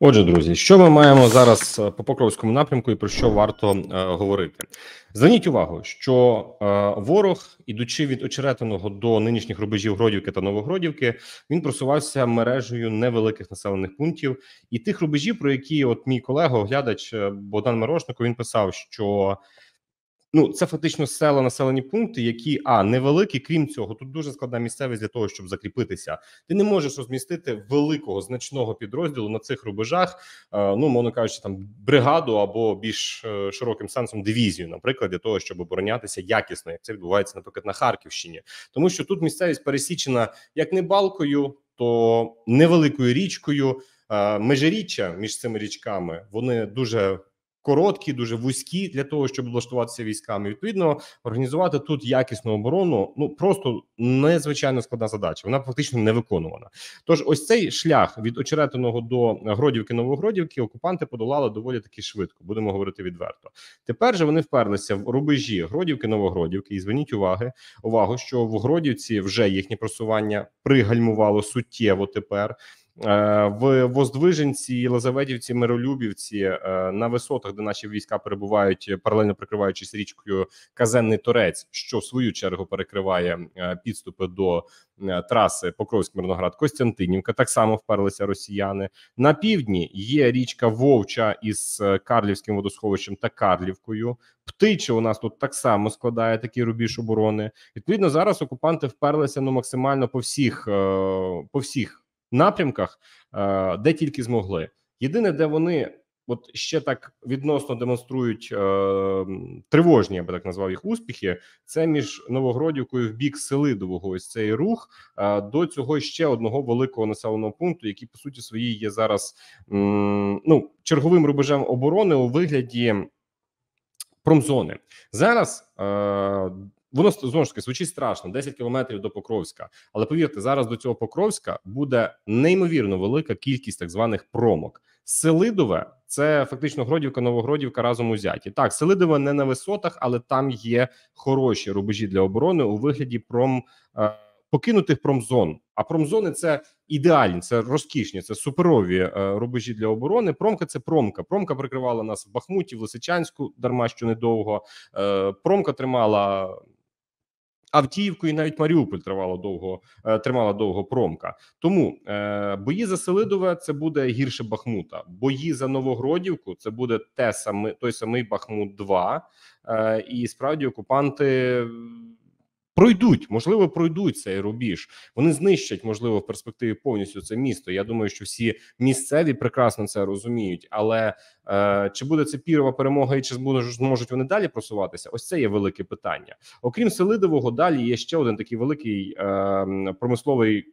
Отже, друзі, що ми маємо зараз е, по Покровському напрямку і про що варто е, говорити? Зверніть увагу, що е, ворог, ідучи від очеретиного до нинішніх рубежів Гродівки та Новогродівки, він просувався мережею невеликих населених пунктів і тих рубежів, про які от мій колега оглядач е, Богдан Мирошнико, він писав, що Ну, це фактично села, населені пункти, які а невеликі. Крім цього, тут дуже складна місцевість для того, щоб закріпитися. Ти не можеш розмістити великого значного підрозділу на цих рубежах. Е, ну, мовно кажучи, там бригаду або більш е, широким сенсом дивізію, наприклад, для того, щоб оборонятися якісно, як це відбувається, наприклад, на Харківщині, тому що тут місцевість пересічена як не балкою, то невеликою річкою. Е, межиріччя між цими річками вони дуже короткі, дуже вузькі для того, щоб влаштуватися військами. Відповідно, організувати тут якісну оборону ну просто незвичайно складна задача. Вона фактично не виконувана. Тож, ось цей шлях від очеретиного до Гродівки Новогродівки окупанти подолали доволі таки швидко. Будемо говорити відверто. Тепер же вони вперлися в рубежі Гродівки Новогродівки. І зверніть уваги увагу, що в Гродівці вже їхнє просування пригальмувало суттєво тепер. Е, в Воздвиженці, Єлизаветівці, Миролюбівці е, на висотах, де наші війська перебувають, е, паралельно прикриваючись річкою Казенний Торець, що в свою чергу перекриває підступи до траси Покровськ Мирноград Костянтинівка. Так само вперлися росіяни на півдні. Є річка Вовча із Карлівським водосховищем та Карлівкою. Птиче у нас тут так само складає такий рубіж оборони. Відповідно, зараз окупанти вперлися ну максимально по всіх по всіх напрямках, е, де тільки змогли. Єдине, де вони от ще так відносно демонструють е, тривожні, я би так назвав їх успіхи. Це між Новогродівкою в бік Селидового ось цей рух е, до цього ще одного великого населеного пункту, який по суті своїй є зараз ну черговим рубежем оборони у вигляді промзони. Зараз воно знову ж таки звучить страшно 10 кілометрів до Покровська. Але повірте, зараз до цього Покровська буде неймовірно велика кількість так званих промок. Селидове це фактично Гродівка, Новогродівка разом узяті. Так, Селидове не на висотах, але там є хороші рубежі для оборони у вигляді пром е, покинутих промзон. А промзони це ідеальні, це розкішні, це суперові е, рубежі для оборони. Промка це промка. Промка прикривала нас в Бахмуті, в Лисичанську, дарма що недовго. Е, промка тримала Автіївку і навіть Маріуполь тривало довго е, тримала довго промка. Тому е, бої за Селидове це буде гірше Бахмута. Бої за Новогродівку це буде те саме той самий Бахмут. 2 е, і справді окупанти пройдуть, можливо, пройдуть цей рубіж. Вони знищать, можливо, в перспективі повністю це місто. Я думаю, що всі місцеві прекрасно це розуміють. Але е, чи буде це пірова перемога, і чи зможуть вони далі просуватися? Ось це є велике питання. Окрім Селидового, далі є ще один такий великий е, промисловий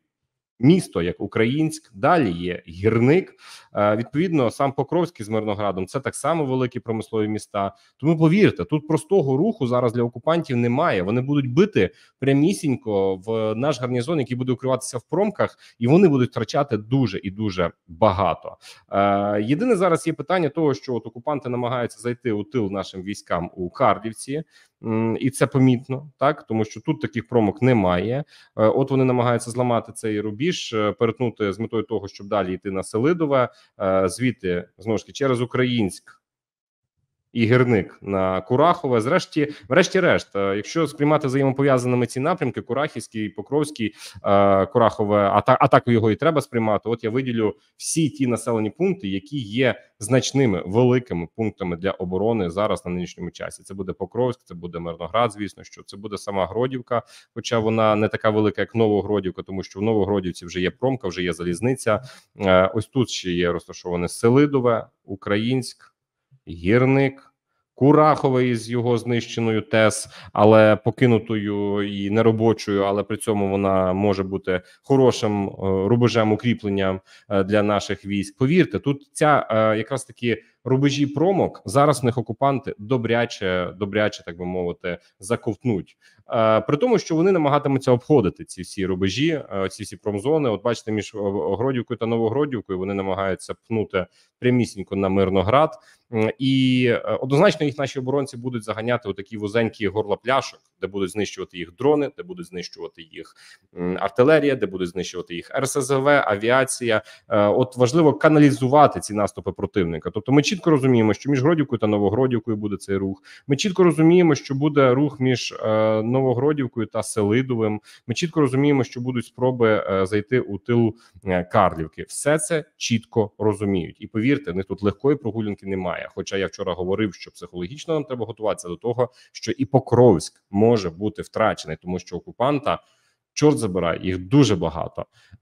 місто, як Українськ, далі є гірник. Е, відповідно, сам Покровський з Мирноградом це так само великі промислові міста. Тому повірте, тут простого руху зараз для окупантів немає. Вони будуть бити прямісінько в наш гарнізон, який буде укриватися в промках, і вони будуть втрачати дуже і дуже багато. Е, єдине зараз є питання того, що от окупанти намагаються зайти у тил нашим військам у Кардівці і це помітно, так тому що тут таких промок немає. Е, от вони намагаються зламати цей рубіж, е, перетнути з метою того, щоб далі йти на Селидове, е, звідти знову ж таки через Українськ і гірник на Курахове. Зрешті, врешті-решт, е, якщо сприймати взаємопов'язаними ці напрямки, Курахівський, Покровський, е, Курахове, а так, а так його і треба сприймати. От я виділю всі ті населені пункти, які є значними великими пунктами для оборони зараз на нинішньому часі. Це буде Покровськ, це буде Мирноград. Звісно, що це буде сама Гродівка, хоча вона не така велика, як Новогродівка, тому що в Новогродівці вже є промка, вже є залізниця. Е, ось тут ще є розташоване Селидове, Українськ. Гірник Кураховий з його знищеною ТЕС, але покинутою і неробочою, але при цьому вона може бути хорошим е, рубежем укріплення е, для наших військ. Повірте, тут ця е, якраз таки рубежі промок зараз в них окупанти добряче, добряче, так би мовити, заковтнуть. Е, при тому, що вони намагатимуться обходити ці всі рубежі, е, ці всі промзони. От бачите, між е, Гродівкою та Новогродівкою вони намагаються пнути прямісінько на Мирноград, і однозначно їх наші оборонці будуть заганяти у такі вузенькі горла пляшок, де будуть знищувати їх дрони, де будуть знищувати їх артилерія, де будуть знищувати їх РСЗВ, авіація. От важливо каналізувати ці наступи противника. Тобто, ми чи чітко розуміємо, що між Гродівкою та Новогродівкою буде цей рух. Ми чітко розуміємо, що буде рух між е, Новогродівкою та Селидовим. Ми чітко розуміємо, що будуть спроби е, зайти у тил е, Карлівки. Все це чітко розуміють, і повірте, не тут легкої прогулянки немає. Хоча я вчора говорив, що психологічно нам треба готуватися до того, що і Покровськ може бути втрачений, тому що окупанта чорт забирає їх дуже багато, е,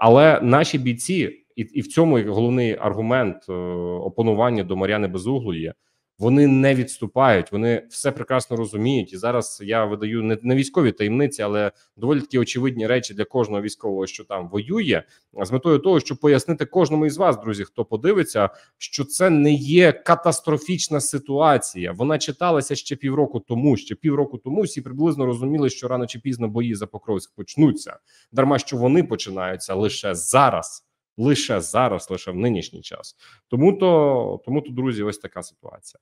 але наші бійці і і в цьому головний аргумент е, опонування до Мар'яни Безуглу Вони не відступають, вони все прекрасно розуміють. І зараз я видаю не, не військові таємниці, але доволі такі очевидні речі для кожного військового, що там воює, з метою того, щоб пояснити кожному із вас, друзі, хто подивиться, що це не є катастрофічна ситуація. Вона читалася ще півроку тому. Ще півроку тому всі приблизно розуміли, що рано чи пізно бої за Покровськ почнуться, дарма що вони починаються лише зараз лише зараз, лише в нинішній час. Тому то, тому то, друзі, ось така ситуація.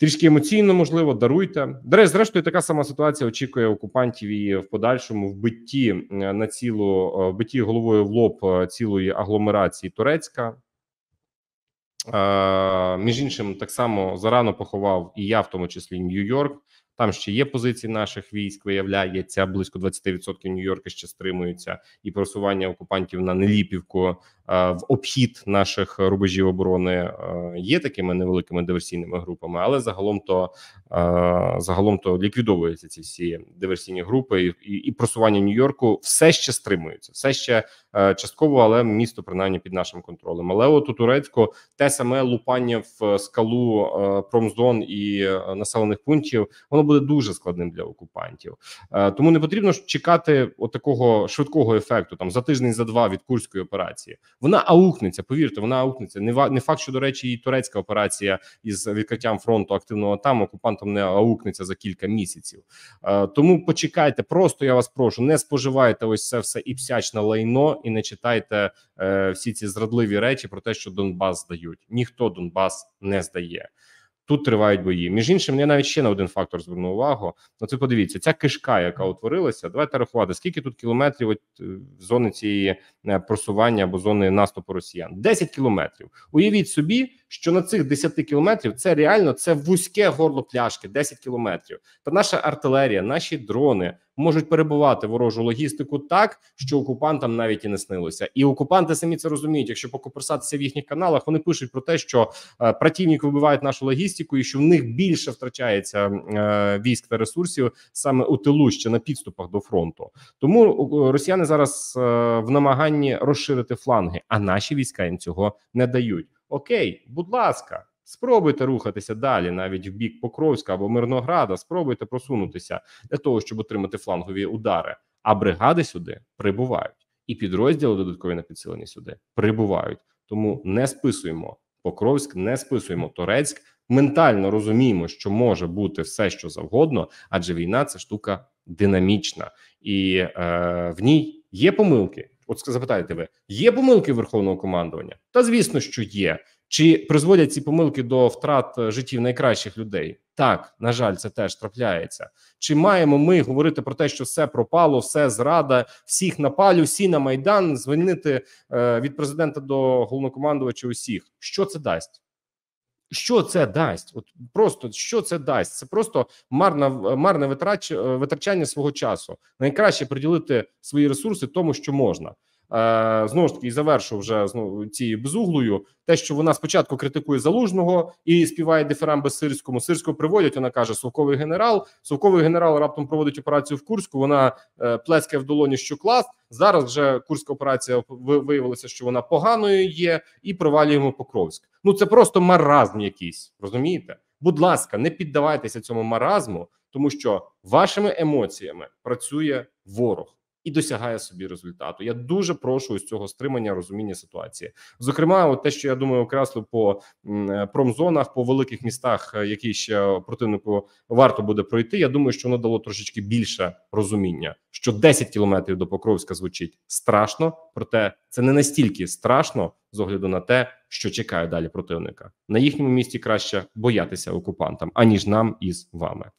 Трішки емоційно, можливо, даруйте. Даре, зрештою, така сама ситуація очікує окупантів і в подальшому вбитті е, на цілу е, вбитті головою в лоб е, цілої агломерації Турецька. між іншим, так само зарано поховав і я, в тому числі Нью-Йорк. Там ще є позиції наших військ, виявляється близько 20% Нью-Йорка ще стримуються, і просування окупантів на неліпівку е, в обхід наших рубежів оборони е, є такими невеликими диверсійними групами, але загалом то е, загалом то ліквідовуються ці всі диверсійні групи, і, і просування Нью-Йорку все ще стримується, все ще частково, але місто принаймні під нашим контролем. Але от у Турецьку те саме лупання в скалу промзон і населених пунктів воно буде дуже складним для окупантів. Е, тому не потрібно чекати отакого швидкого ефекту там за тиждень, за два від курської операції. Вона аукнеться. Повірте, вона аукнеться. Не не факт, що до речі, і турецька операція із відкриттям фронту активного там окупантам не аукнеться за кілька місяців. Е, тому почекайте, просто я вас прошу, не споживайте ось це все і іпсячне лайно і не читайте е, всі ці зрадливі речі про те, що Донбас здають. Ніхто Донбас не здає. Тут тривають бої. Між іншим, я навіть ще на один фактор зверну увагу. На ну, це подивіться, ця кишка, яка утворилася, давайте рахувати, скільки тут кілометрів от, е, зони цієї е, просування або зони наступу росіян? 10 кілометрів. Уявіть собі, що на цих 10 кілометрів це реально це вузьке горло пляшки, 10 кілометрів. Та наша артилерія, наші дрони можуть перебувати ворожу логістику так, що окупантам навіть і не снилося. І окупанти самі це розуміють. Якщо покопирсатися в їхніх каналах, вони пишуть про те, що е, противник вибиває нашу логістику, і що в них більше втрачається е, військ та ресурсів саме у тилу ще на підступах до фронту. Тому е, росіяни зараз е, в намаганні розширити фланги, а наші війська їм цього не дають. Окей, будь ласка, спробуйте рухатися далі, навіть в бік Покровська або Мирнограда. Спробуйте просунутися для того, щоб отримати флангові удари. А бригади сюди прибувають, і підрозділи додаткові на підсилені сюди прибувають. Тому не списуємо Покровськ, не списуємо Торецьк. Ментально розуміємо, що може бути все, що завгодно, адже війна це штука динамічна, і е, в ній є помилки. От запитаєте ви є помилки верховного командування? Та звісно, що є. Чи призводять ці помилки до втрат е, життів найкращих людей? Так, на жаль, це теж трапляється. Чи маємо ми говорити про те, що все пропало, все зрада, всіх напалю, всі на майдан звільнити е, від президента до головнокомандувача? Усіх, що це дасть? Що це дасть? От просто що це дасть? Це просто марна марне витрач, е, витрачання свого часу. Найкраще приділити свої ресурси тому, що можна. Е, знову ж таки, і завершу вже знову цією безуглою. Те, що вона спочатку критикує залужного і співає дифірамби сирському, сирського приводять. Вона каже: Совковий генерал, совковий генерал раптом проводить операцію в Курську. Вона е, плескає в долоні, що клас. Зараз вже курська операція виявилася, що вона поганою є, і провалюємо Покровськ. Ну це просто маразм, якийсь розумієте. Будь ласка, не піддавайтеся цьому маразму, тому що вашими емоціями працює ворог і досягає собі результату. Я дуже прошу з цього стримання розуміння ситуації. Зокрема, от те, що я думаю, окреслив по е, промзонах, по великих містах, е, які ще противнику варто буде пройти. Я думаю, що воно дало трошечки більше розуміння, що 10 кілометрів до Покровська звучить страшно, проте це не настільки страшно з огляду на те, що чекає далі противника на їхньому місті Краще боятися окупантам аніж нам із вами.